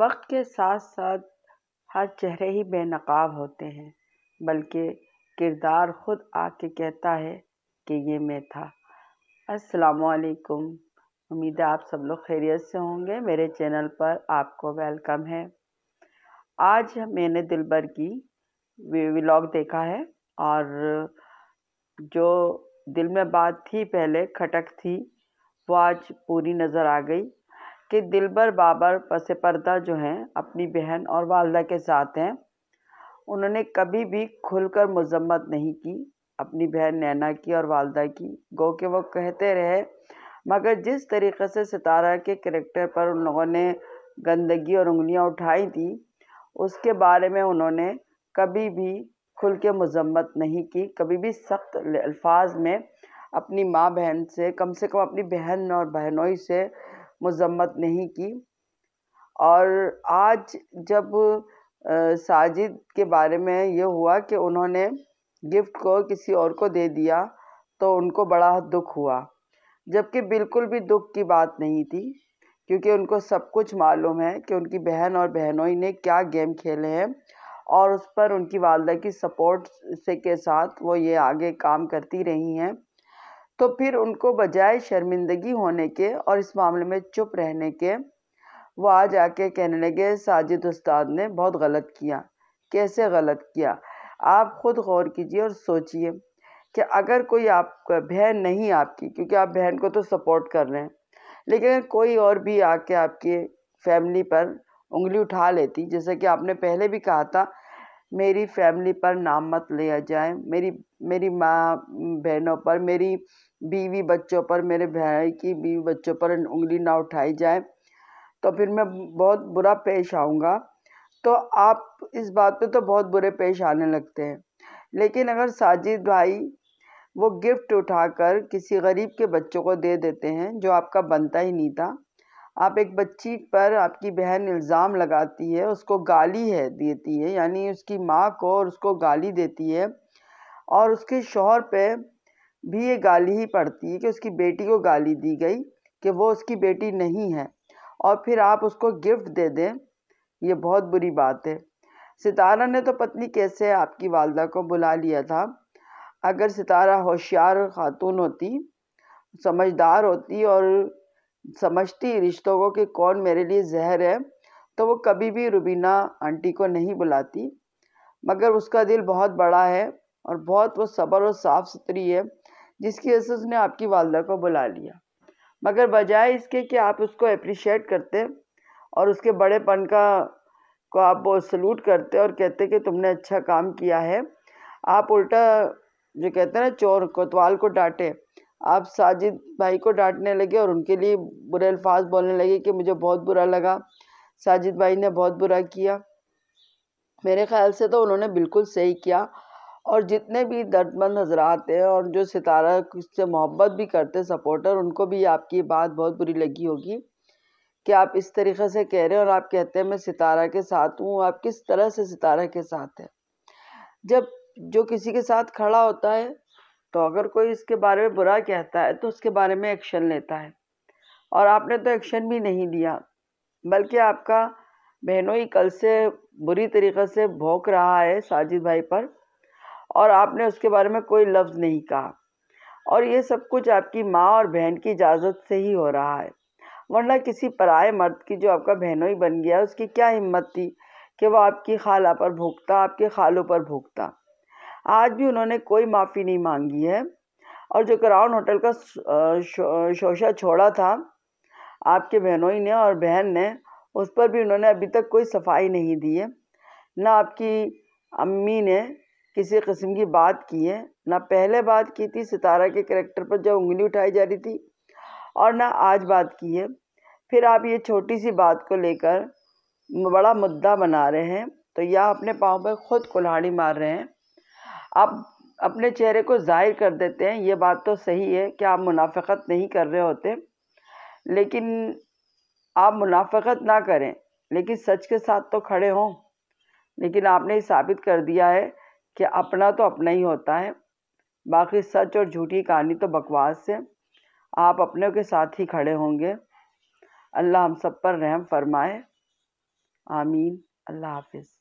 वक्त के साथ साथ हर चेहरे ही बेनकाब होते हैं बल्कि किरदार ख़ुद आके कहता है कि ये मैं था असलकुम उम्मीद है आप सब लोग खैरियत से होंगे मेरे चैनल पर आपको वेलकम है आज मैंने दिलबर की व्लॉग देखा है और जो दिल में बात थी पहले खटक थी वो आज पूरी नज़र आ गई कि दिलबर बाबर पसे पर्दा जो हैं अपनी बहन और वालदा के साथ हैं उन्होंने कभी भी खुलकर मजम्मत नहीं की अपनी बहन नैना की और वालदा की गो के वो कहते रहे मगर जिस तरीके से सितारा के करेक्टर पर उन लोगों ने गंदगी और उंगलियां उठाई थी उसके बारे में उन्होंने कभी भी खुल के मजम्मत नहीं की कभी भी सख्त अल्फाज में अपनी माँ बहन से कम से कम अपनी बहन और बहनोई से मज़म्मत नहीं की और आज जब साजिद के बारे में ये हुआ कि उन्होंने गिफ्ट को किसी और को दे दिया तो उनको बड़ा दुख हुआ जबकि बिल्कुल भी दुख की बात नहीं थी क्योंकि उनको सब कुछ मालूम है कि उनकी बहन और बहनोई ने क्या गेम खेले हैं और उस पर उनकी वालदा की सपोर्ट से के साथ वो ये आगे काम करती रही हैं तो फिर उनको बजाय शर्मिंदगी होने के और इस मामले में चुप रहने के आ जाके कहने लगे साजिद उस्ताद ने बहुत गलत किया कैसे गलत किया आप खुद गौर कीजिए और सोचिए कि अगर कोई आप बहन नहीं आपकी क्योंकि आप बहन को तो सपोर्ट कर रहे हैं लेकिन कोई और भी आके आपके फैमिली पर उंगली उठा लेती जैसे कि आपने पहले भी कहा था मेरी फैमिली पर नाम मत लिया जाए मेरी मेरी माँ बहनों पर मेरी बीवी बच्चों पर मेरे भाई की बीवी बच्चों पर उंगली ना उठाई जाए तो फिर मैं बहुत बुरा पेश आऊँगा तो आप इस बात पे तो बहुत बुरे पेश आने लगते हैं लेकिन अगर साजिद भाई वो गिफ्ट उठाकर किसी गरीब के बच्चों को दे देते हैं जो आपका बनता ही नहीं था आप एक बच्ची पर आपकी बहन इल्ज़ाम लगाती है उसको गाली है देती है यानी उसकी माँ को और उसको गाली देती है और उसके शोहर पे भी ये गाली ही पड़ती है कि उसकी बेटी को गाली दी गई कि वो उसकी बेटी नहीं है और फिर आप उसको गिफ्ट दे दें ये बहुत बुरी बात है सितारा ने तो पत्नी कैसे आपकी वालदा को बुला लिया था अगर सितारा होशियार खातून होती समझदार होती और समझती रिश्तों को कि कौन मेरे लिए जहर है तो वो कभी भी रुबीना आंटी को नहीं बुलाती मगर उसका दिल बहुत बड़ा है और बहुत वो सबर और साफ़ सुथरी है जिसकी वजह से उसने आपकी वालदा को बुला लिया मगर बजाय इसके कि आप उसको अप्रिशिएट करते और उसके बड़ेपन का को आप वो सलूट करते और कहते कि तुमने अच्छा काम किया है आप उल्टा जो कहते हैं ना चोर कोतवाल को डांटे आप साजिद भाई को डांटने लगे और उनके लिए बुरे अल्फाज बोलने लगे कि मुझे बहुत बुरा लगा साजिद भाई ने बहुत बुरा किया मेरे ख्याल से तो उन्होंने बिल्कुल सही किया और जितने भी दर्दमंद हजरात हैं और जो सितारा से मोहब्बत भी करते सपोर्टर उनको भी आपकी बात बहुत बुरी लगी होगी कि आप इस तरीके से कह रहे हैं और आप कहते हैं मैं सितारा के साथ हूँ आप किस तरह से सितारा के साथ हैं जब जो किसी के साथ खड़ा होता है तो अगर कोई इसके बारे में बुरा कहता है तो उसके बारे में एक्शन लेता है और आपने तो एक्शन भी नहीं लिया बल्कि आपका बहनों ही कल से बुरी तरीक़े से भोंक रहा है साजिद भाई पर और आपने उसके बारे में कोई लफ्ज़ नहीं कहा और ये सब कुछ आपकी माँ और बहन की इजाज़त से ही हो रहा है वरना किसी पराए मर्द की जो आपका बहनों ही बन गया उसकी क्या हिम्मत थी कि वो आपकी खाला पर भूखता आपके खालों पर भूखता आज भी उन्होंने कोई माफ़ी नहीं मांगी है और जो क्राउन होटल का शोशा छोड़ा था आपके बहनोई ने और बहन ने उस पर भी उन्होंने अभी तक कोई सफाई नहीं दी है ना आपकी अम्मी ने किसी किस्म की बात की है ना पहले बात की थी सितारा के करेक्टर पर जब उंगली उठाई जा रही थी और ना आज बात की है फिर आप ये छोटी सी बात को लेकर बड़ा मुद्दा बना रहे हैं तो यह अपने पाँव पर खुद कुल्हाड़ी मार रहे हैं आप अपने चेहरे को जाहिर कर देते हैं ये बात तो सही है कि आप मुनाफ़त नहीं कर रहे होते लेकिन आप मुनाफ़त ना करें लेकिन सच के साथ तो खड़े हों लेकिन आपने साबित कर दिया है कि अपना तो अपना ही होता है बाकी सच और झूठी कहानी तो बकवास है आप अपने के साथ ही खड़े होंगे अल्लाह हम सब पर रहम फरमाए आमीन अल्लाह हाफिज़